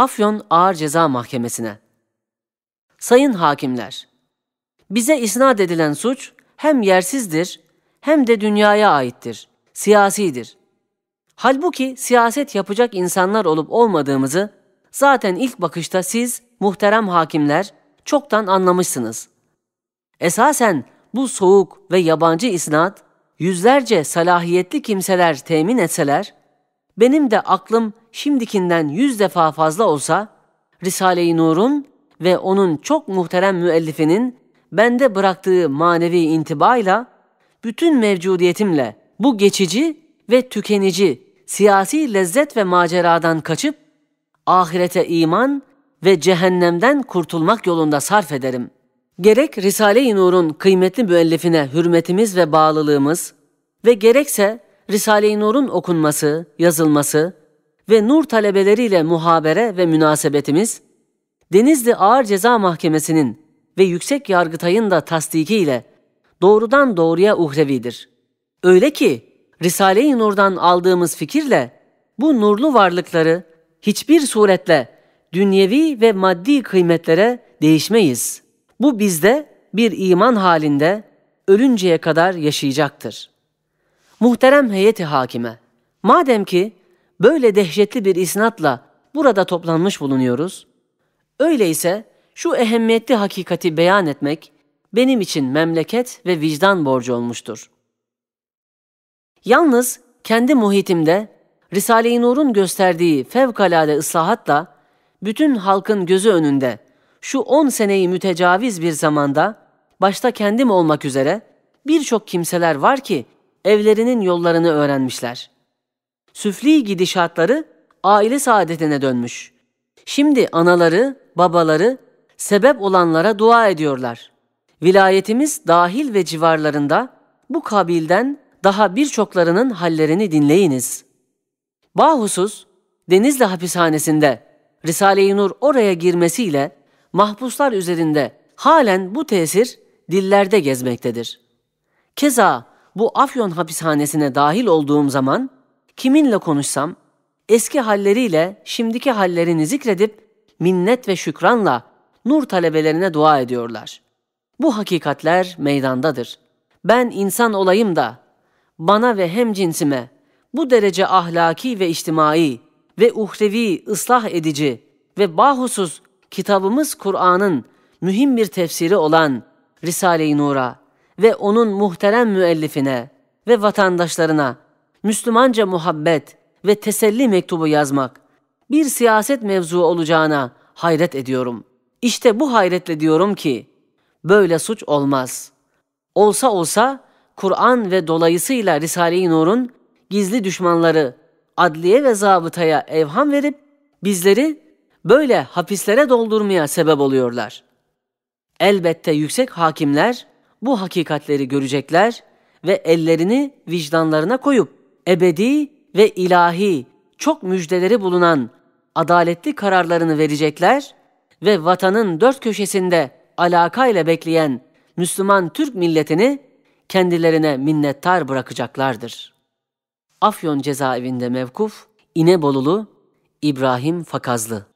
Afyon Ağır Ceza Mahkemesi'ne. Sayın hakimler, bize isnat edilen suç hem yersizdir hem de dünyaya aittir, siyasidir. Halbuki siyaset yapacak insanlar olup olmadığımızı zaten ilk bakışta siz muhterem hakimler çoktan anlamışsınız. Esasen bu soğuk ve yabancı isnat yüzlerce salahiyetli kimseler temin etseler benim de aklım şimdikinden yüz defa fazla olsa, Risale-i Nur'un ve onun çok muhterem müellifinin bende bıraktığı manevi intibayla, bütün mevcudiyetimle bu geçici ve tükenici siyasi lezzet ve maceradan kaçıp, ahirete iman ve cehennemden kurtulmak yolunda sarf ederim. Gerek Risale-i Nur'un kıymetli müellifine hürmetimiz ve bağlılığımız ve gerekse Risale-i Nur'un okunması, yazılması ve Nur talebeleriyle muhabere ve münasebetimiz, Denizli Ağır Ceza Mahkemesi'nin ve Yüksek Yargıtay'ın da tasdikiyle doğrudan doğruya uhrevidir. Öyle ki Risale-i Nur'dan aldığımız fikirle bu nurlu varlıkları hiçbir suretle dünyevi ve maddi kıymetlere değişmeyiz. Bu bizde bir iman halinde ölünceye kadar yaşayacaktır. Muhterem heyeti hakime, madem ki böyle dehşetli bir isnatla burada toplanmış bulunuyoruz, öyleyse şu ehemmiyetli hakikati beyan etmek benim için memleket ve vicdan borcu olmuştur. Yalnız kendi muhitimde Risale-i Nur'un gösterdiği fevkalade ıslahatla bütün halkın gözü önünde şu on seneyi mütecaviz bir zamanda başta kendim olmak üzere birçok kimseler var ki evlerinin yollarını öğrenmişler. Süfli gidişatları aile saadetine dönmüş. Şimdi anaları, babaları sebep olanlara dua ediyorlar. Vilayetimiz dahil ve civarlarında bu kabilden daha birçoklarının hallerini dinleyiniz. Bahusuz Denizli hapishanesinde Risale-i Nur oraya girmesiyle mahpuslar üzerinde halen bu tesir dillerde gezmektedir. Keza bu Afyon hapishanesine dahil olduğum zaman kiminle konuşsam eski halleriyle şimdiki hallerini zikredip minnet ve şükranla nur talebelerine dua ediyorlar. Bu hakikatler meydandadır. Ben insan olayım da bana ve hem cinsime bu derece ahlaki ve içtimai ve uhrevi ıslah edici ve bahusuz kitabımız Kur'an'ın mühim bir tefsiri olan Risale-i Nur'a ve onun muhterem müellifine ve vatandaşlarına Müslümanca muhabbet ve teselli mektubu yazmak bir siyaset mevzu olacağına hayret ediyorum. İşte bu hayretle diyorum ki böyle suç olmaz. Olsa olsa Kur'an ve dolayısıyla Risale-i Nur'un gizli düşmanları adliye ve zabıtaya evham verip bizleri böyle hapislere doldurmaya sebep oluyorlar. Elbette yüksek hakimler bu hakikatleri görecekler ve ellerini vicdanlarına koyup ebedi ve ilahi çok müjdeleri bulunan adaletli kararlarını verecekler ve vatanın dört köşesinde alakayla bekleyen Müslüman Türk milletini kendilerine minnettar bırakacaklardır. Afyon cezaevinde mevkuf İnebolulu İbrahim Fakazlı